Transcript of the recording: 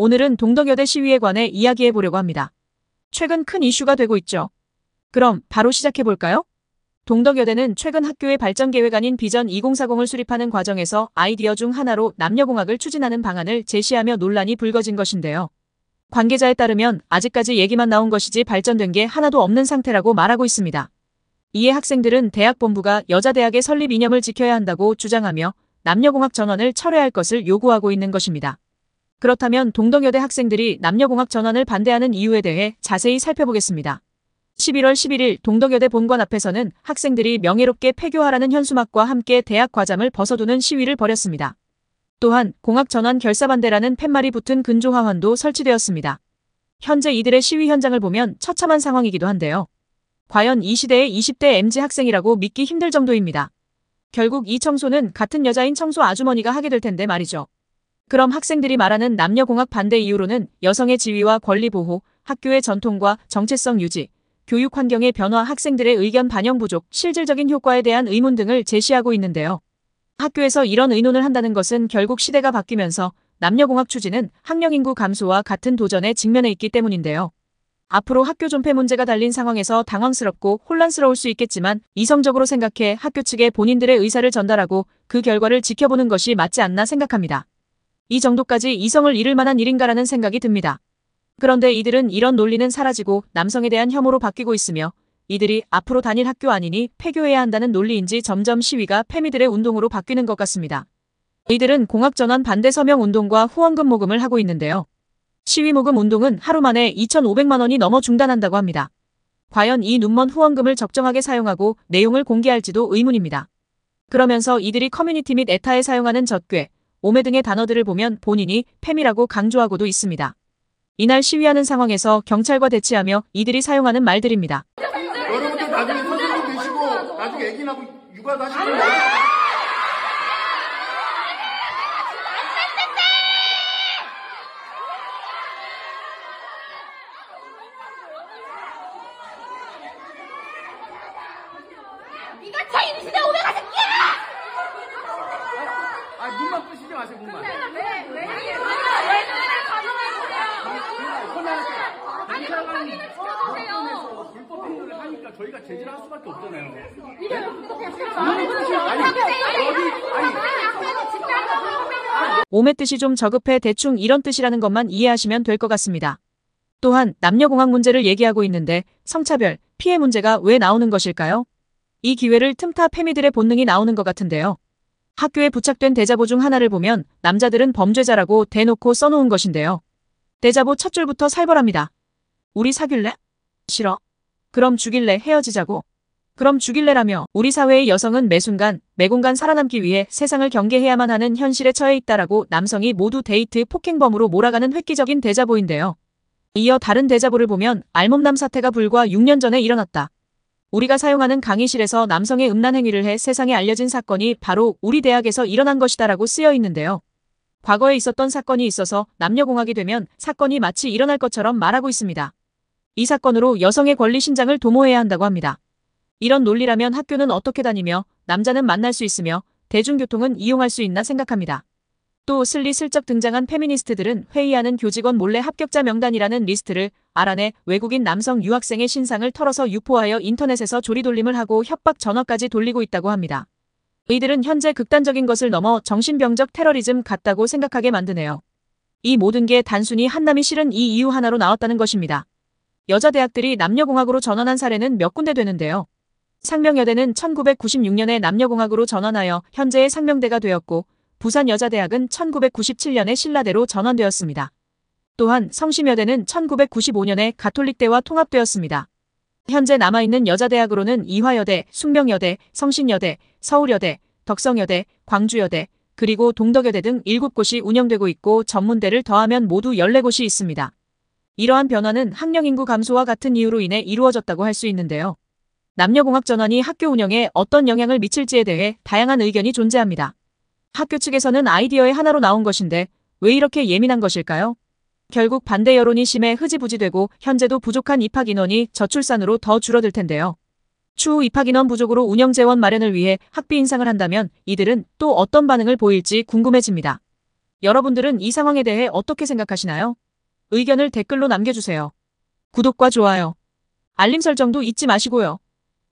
오늘은 동덕여대 시위에 관해 이야기해보려고 합니다. 최근 큰 이슈가 되고 있죠. 그럼 바로 시작해볼까요? 동덕여대는 최근 학교의 발전 계획 아닌 비전 2040을 수립하는 과정에서 아이디어 중 하나로 남녀공학을 추진하는 방안을 제시하며 논란이 불거진 것인데요. 관계자에 따르면 아직까지 얘기만 나온 것이지 발전된 게 하나도 없는 상태라고 말하고 있습니다. 이에 학생들은 대학 본부가 여자대학의 설립 이념을 지켜야 한다고 주장하며 남녀공학 전원을 철회할 것을 요구하고 있는 것입니다. 그렇다면 동덕여대 학생들이 남녀공학 전환을 반대하는 이유에 대해 자세히 살펴보겠습니다. 11월 11일 동덕여대 본관 앞에서는 학생들이 명예롭게 폐교하라는 현수막과 함께 대학 과잠을 벗어두는 시위를 벌였습니다. 또한 공학 전환 결사 반대라는 팻말이 붙은 근조화환도 설치되었습니다. 현재 이들의 시위 현장을 보면 처참한 상황이기도 한데요. 과연 이 시대의 20대 MZ 학생이라고 믿기 힘들 정도입니다. 결국 이 청소는 같은 여자인 청소 아주머니가 하게 될 텐데 말이죠. 그럼 학생들이 말하는 남녀공학 반대 이유로는 여성의 지위와 권리 보호, 학교의 전통과 정체성 유지, 교육 환경의 변화 학생들의 의견 반영 부족, 실질적인 효과에 대한 의문 등을 제시하고 있는데요. 학교에서 이런 의논을 한다는 것은 결국 시대가 바뀌면서 남녀공학 추진은 학령 인구 감소와 같은 도전에 직면해 있기 때문인데요. 앞으로 학교 존폐 문제가 달린 상황에서 당황스럽고 혼란스러울 수 있겠지만 이성적으로 생각해 학교 측에 본인들의 의사를 전달하고 그 결과를 지켜보는 것이 맞지 않나 생각합니다. 이 정도까지 이성을 잃을 만한 일인가라는 생각이 듭니다. 그런데 이들은 이런 논리는 사라지고 남성에 대한 혐오로 바뀌고 있으며 이들이 앞으로 단일 학교 아니니 폐교해야 한다는 논리인지 점점 시위가 페미들의 운동으로 바뀌는 것 같습니다. 이들은 공학전환 반대 서명 운동과 후원금 모금을 하고 있는데요. 시위 모금 운동은 하루 만에 2,500만 원이 넘어 중단한다고 합니다. 과연 이 눈먼 후원금을 적정하게 사용하고 내용을 공개할지도 의문입니다. 그러면서 이들이 커뮤니티 및 에타에 사용하는 적괴 오메 등의 단어들을 보면 본인이 팸이라고 강조하고도 있습니다. 이날 시위하는 상황에서 경찰과 대치하며 이들이 사용하는 말들입니다. 여러분들 나중에 선생님 되시고 나중에 애기 낳고 육아도 하시고 좀 풀어주세요. 불법 행위를 하니까 저희가 제재할 수밖에 없잖아요. 이게 몸의 뜻이 좀 저급해 대충 이런 뜻이라는 것만 이해하시면 될 것 같습니다. 또한 남녀공학 문제를 얘기하고 있는데 성차별, 피해 문제가 왜 나오는 것일까요? 이 기회를 틈타 페미들의 본능이 나오는 것 같은데요. 학교에 부착된 대자보 중 하나를 보면 남자들은 범죄자라고 대놓고 써놓은 것인데요. 대자보 첫 줄부터 살벌합니다. 우리 사귈래? 싫어. 그럼 죽일래 헤어지자고. 그럼 죽일래라며 우리 사회의 여성은 매순간 매공간 살아남기 위해 세상을 경계해야만 하는 현실에 처해 있다라고 남성이 모두 데이트 폭행범으로 몰아가는 획기적인 대자보인데요. 이어 다른 대자보를 보면 알몸남 사태가 불과 6년 전에 일어났다. 우리가 사용하는 강의실에서 남성의 음란 행위를 해 세상에 알려진 사건이 바로 우리 대학에서 일어난 것이다라고 쓰여 있는데요. 과거에 있었던 사건이 있어서 남녀공학이 되면 사건이 마치 일어날 것처럼 말하고 있습니다. 이 사건으로 여성의 권리 신장을 도모해야 한다고 합니다. 이런 논리라면 학교는 어떻게 다니며 남자는 만날 수 있으며 대중교통은 이용할 수 있나 생각합니다. 또 슬리슬쩍 등장한 페미니스트들은 회의하는 교직원 몰래 합격자 명단이라는 리스트를 알아내 외국인 남성 유학생의 신상을 털어서 유포하여 인터넷에서 조리돌림을 하고 협박 전화까지 돌리고 있다고 합니다. 이들은 현재 극단적인 것을 넘어 정신병적 테러리즘 같다고 생각하게 만드네요. 이 모든 게 단순히 한남이 싫은 이 이유 하나로 나왔다는 것입니다. 여자 대학들이 남녀공학으로 전환한 사례는 몇 군데 되는데요. 상명여대는 1996년에 남녀공학으로 전환하여 현재의 상명대가 되었고 부산여자대학은 1997년에 신라대로 전환되었습니다. 또한 성심여대는 1995년에 가톨릭대와 통합되었습니다. 현재 남아있는 여자대학으로는 이화여대, 숙명여대, 성신여대, 서울여대, 덕성여대, 광주여대, 그리고 동덕여대 등 7곳이 운영되고 있고 전문대를 더하면 모두 14곳이 있습니다. 이러한 변화는 학령 인구 감소와 같은 이유로 인해 이루어졌다고 할 수 있는데요. 남녀공학 전환이 학교 운영에 어떤 영향을 미칠지에 대해 다양한 의견이 존재합니다. 학교 측에서는 아이디어의 하나로 나온 것인데 왜 이렇게 예민한 것일까요? 결국 반대 여론이 심해 흐지부지되고 현재도 부족한 입학 인원이 저출산으로 더 줄어들 텐데요. 추후 입학 인원 부족으로 운영 재원 마련을 위해 학비 인상을 한다면 이들은 또 어떤 반응을 보일지 궁금해집니다. 여러분들은 이 상황에 대해 어떻게 생각하시나요? 의견을 댓글로 남겨주세요. 구독과 좋아요, 알림 설정도 잊지 마시고요.